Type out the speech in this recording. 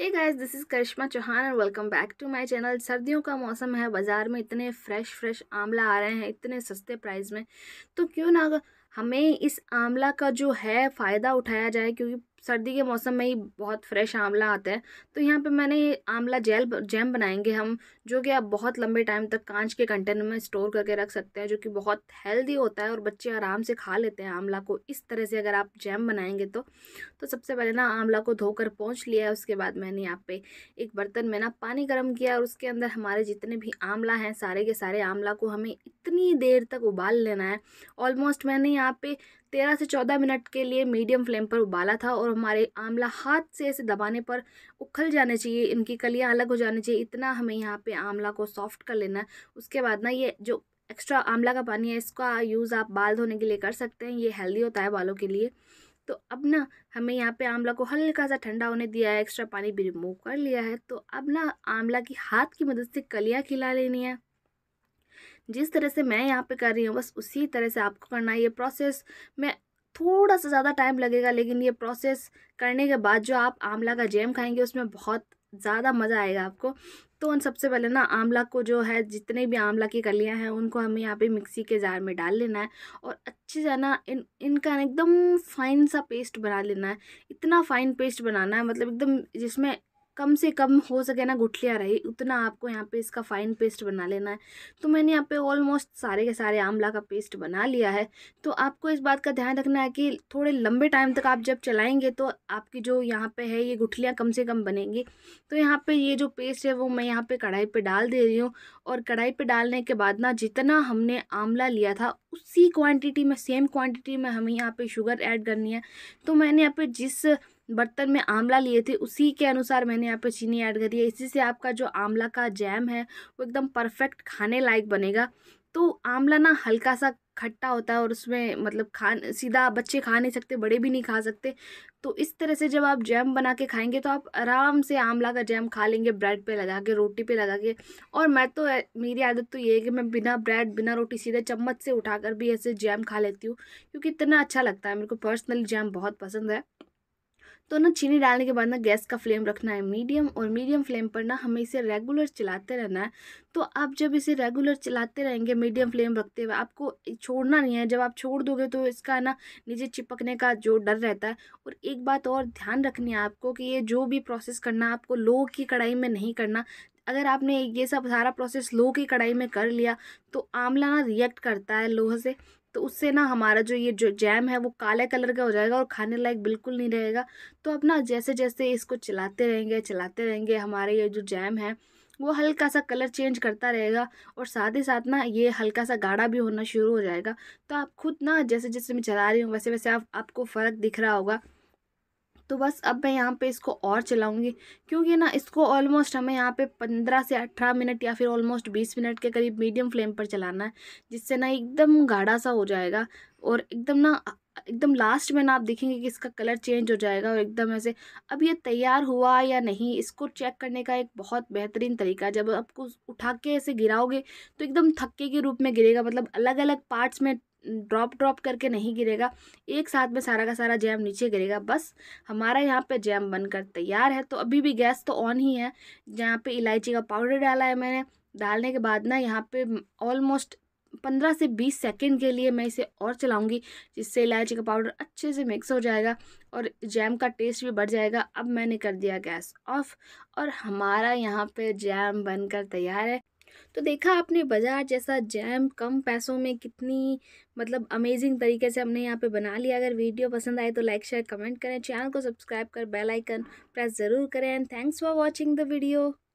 hey guys this is Karishma Chauhan and welcome back to my channel सर्दियों का मौसम है बाज़ार में इतने फ्रेश फ्रेश आंवला आ रहे हैं इतने सस्ते प्राइस में तो क्यों ना हमें इस आंवला का जो है फ़ायदा उठाया जाए क्योंकि सर्दी के मौसम में ही बहुत फ्रेश आंवला आता है तो यहाँ पे मैंने ये आंवला जेल जैम बनाएंगे हम जो कि आप बहुत लंबे टाइम तक कांच के कंटेनर में स्टोर करके रख सकते हैं जो कि बहुत हेल्दी होता है और बच्चे आराम से खा लेते हैं आंवला को इस तरह से अगर आप जैम बनाएंगे तो तो सबसे पहले ना आंवला को धोकर पहुँच लिया उसके बाद मैंने यहाँ पे एक बर्तन में ना पानी गर्म किया और उसके अंदर हमारे जितने भी आंवला हैं सारे के सारे आंवला को हमें इतनी देर तक उबाल लेना है ऑलमोस्ट मैंने यहाँ पे तेरह से चौदह मिनट के लिए मीडियम फ्लेम पर उबाला था और हमारे आंवला हाथ से ऐसे दबाने पर उखल जाने चाहिए इनकी कलियाँ अलग हो जानी चाहिए इतना हमें यहाँ पे आंवला को सॉफ्ट कर लेना है उसके बाद ना ये जो एक्स्ट्रा आंवला का पानी है इसका यूज़ आप बाल धोने के लिए कर सकते हैं ये हेल्दी होता है बालों के लिए तो अब ना हमें यहाँ पे आंवला को हल्का सा ठंडा होने दिया है एक्स्ट्रा पानी भी रिमूव कर लिया है तो अब ना आंवला की हाथ की मदद से कलियाँ खिला लेनी है जिस तरह से मैं यहाँ पे कर रही हूँ बस उसी तरह से आपको करना है ये प्रोसेस में थोड़ा सा ज़्यादा टाइम लगेगा लेकिन ये प्रोसेस करने के बाद जो आप आंवला का जैम खाएंगे उसमें बहुत ज़्यादा मज़ा आएगा आपको तो उन सबसे पहले ना आंवला को जो है जितने भी आंवला की कलियाँ हैं उनको हमें यहाँ पे मिक्सी के जार में डाल लेना है और अच्छे से ना इन इनका एकदम फाइन सा पेस्ट बना लेना है इतना फाइन पेस्ट बनाना है मतलब एकदम जिसमें कम से कम हो सके ना गुठलियाँ रहे उतना आपको यहाँ पे इसका फाइन पेस्ट बना लेना है तो मैंने यहाँ पे ऑलमोस्ट सारे के सारे आंवला का पेस्ट बना लिया है तो आपको इस बात का ध्यान रखना है कि थोड़े लंबे टाइम तक आप जब चलाएंगे तो आपकी जो यहाँ पे है ये गुठलियाँ कम से कम बनेंगी तो यहाँ पर ये जो पेस्ट है वो मैं यहाँ पर कढ़ाई पर डाल दे रही हूँ और कढ़ाई पर डालने के बाद ना जितना हमने आंवला लिया था उसी क्वान्टिटी में सेम क्वान्टिटी में हमें यहाँ पर शुगर ऐड करनी है तो मैंने यहाँ पर जिस बर्तन में आंवला लिए थे उसी के अनुसार मैंने यहाँ पे चीनी ऐड करी है इसी से आपका जो आंवला का जैम है वो एकदम परफेक्ट खाने लायक बनेगा तो आंवला ना हल्का सा खट्टा होता है और उसमें मतलब खा सीधा बच्चे खा नहीं सकते बड़े भी नहीं खा सकते तो इस तरह से जब आप जैम बना के खाएंगे तो आप आराम से आंवला का जैम खा लेंगे ब्रेड पे लगा के रोटी पे लगा के और मैं तो मेरी आदत तो ये है कि मैं बिना ब्रेड बिना रोटी सीधे चम्मच से उठाकर भी ऐसे जैम खा लेती हूँ क्योंकि इतना अच्छा लगता है मेरे को पर्सनली जैम बहुत पसंद है तो ना चीनी डालने के बाद ना गैस का फ्लेम रखना है मीडियम और मीडियम फ्लेम पर ना हमें इसे रेगुलर चलाते रहना है तो आप जब इसे रेगुलर चलाते रहेंगे मीडियम फ्लेम रखते हुए आपको छोड़ना नहीं है जब आप छोड़ दोगे तो इसका ना नीचे चिपकने का जो डर रहता है और एक बात और ध्यान रखनी है आपको कि ये जो भी प्रोसेस करना आपको लो की कढ़ाई में नहीं करना अगर आपने ये सब सारा प्रोसेस लो की कढ़ाई में कर लिया तो आंवला ना रिएक्ट करता है लोह से तो उससे ना हमारा जो ये जो जैम है वो काले कलर का हो जाएगा और खाने लायक बिल्कुल नहीं रहेगा तो अब ना जैसे जैसे इसको चलाते रहेंगे चलाते रहेंगे हमारे ये जो जैम है वो हल्का सा कलर चेंज करता रहेगा और साथ ही साथ ना ये हल्का सा गाढ़ा भी होना शुरू हो जाएगा तो आप खुद ना जैसे जैसे मैं चला रही हूँ वैसे वैसे आप आपको फ़र्क दिख रहा होगा तो बस अब मैं यहाँ पे इसको और चलाऊँगी क्योंकि ना इसको ऑलमोस्ट हमें यहाँ पे पंद्रह से अठारह मिनट या फिर ऑलमोस्ट बीस मिनट के करीब मीडियम फ्लेम पर चलाना है जिससे ना एकदम गाढ़ा सा हो जाएगा और एकदम ना एकदम लास्ट में ना आप देखेंगे कि इसका कलर चेंज हो जाएगा और एकदम ऐसे अब ये तैयार हुआ या नहीं इसको चेक करने का एक बहुत बेहतरीन तरीका है जब आपको उठा के ऐसे गिराओगे तो एकदम थक्के के रूप में गिरेगा मतलब अलग अलग पार्ट्स में ड्रॉप ड्रॉप करके नहीं गिरेगा एक साथ में सारा का सारा जैम नीचे गिरेगा बस हमारा यहाँ पे जैम बनकर तैयार है तो अभी भी गैस तो ऑन ही है जहाँ पे इलायची का पाउडर डाला है मैंने डालने के बाद ना यहाँ पे ऑलमोस्ट पंद्रह से बीस सेकेंड के लिए मैं इसे और चलाऊंगी जिससे इलायची का पाउडर अच्छे से मिक्स हो जाएगा और जैम का टेस्ट भी बढ़ जाएगा अब मैंने कर दिया गैस ऑफ और हमारा यहाँ पे जैम बनकर तैयार है तो देखा आपने बाज़ार जैसा जैम कम पैसों में कितनी मतलब अमेजिंग तरीके से हमने यहाँ पे बना लिया अगर वीडियो पसंद आए तो लाइक शेयर कमेंट करें चैनल को सब्सक्राइब कर बेल आइकन प्रेस ज़रूर करें and thanks for watching the video